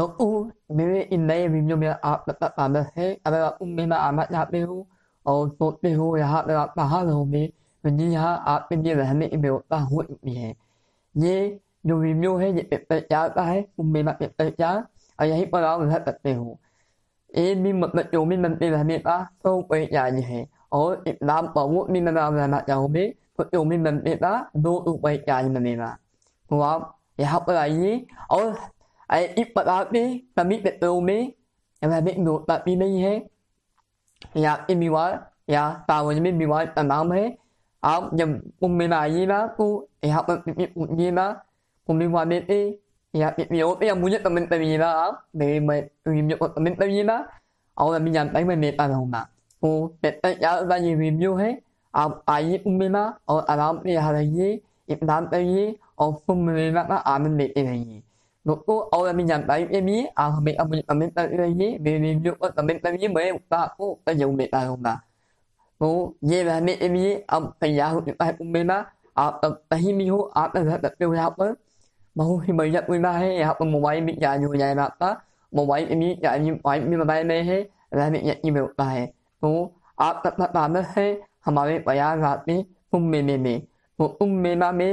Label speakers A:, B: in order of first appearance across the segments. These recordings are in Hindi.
A: मऊ मेरे इन नए वीडियो में आप सबका स्वागत है अगर आप उम्मीद में आना चाहते हो और सोचते हो यहाँ पर आप कहाँ रहोगे तो जी हाँ आपके लिए रहने की व्यवस्था हो चुकी है ये जो वीडियो है ये पेपर चार का है उम्मीद पेपर चार और यहीं पर आप रह सकते हो ये भी मतलब चौबीस घंटे रहने का तो कोई चार्ज है और इस्लाम वो भी मैं आप रहना चाहोगे तो चौबीस घंटे का दो रुपये चार्ज बनेगा तो आप यहाँ पर आइए और आई इस प्रकार के सभी क्षेत्रों में वैदिक व्यवस्था की गई है यहाँ के विवाद या सावन में विवाद का नाम है आप जब कुंभ में ना तो यहाँ पर किसी पूछिएगा कुंभ वाले से या वीडियो पे या मुझे कमेंट करिएगा आप मेरे वीडियो को कमेंट करिएगा और अभी जानकारी मैं लेता रहूँगा तो बेहतर क्या होगा ये वीडियो है आप आइए कुंभ में और आराम से यहाँ रहिए इतना करिए और कुंभ मेला का आनंद लेते रहिए Nopo Allah menyampai ini Allah mengambil pemimpin ini Menyukur pemimpin ini Mereka aku penyumit barumba Mu ye rahmi ini Am penyahu dipahat umima Am pahimihu Am terhadap pilihan Mahu himayat umahi Ya memulai bicara nyai bapa Memulai ini Ya memulai memulai mehe Rahmi ya ini berupaya Mu आप तथा तामस है हमारे प्रयागराज में उम्मे में वो उम्मे में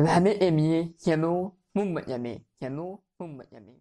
A: रहने एमिए चलो मुम्बई में やの本末やねん。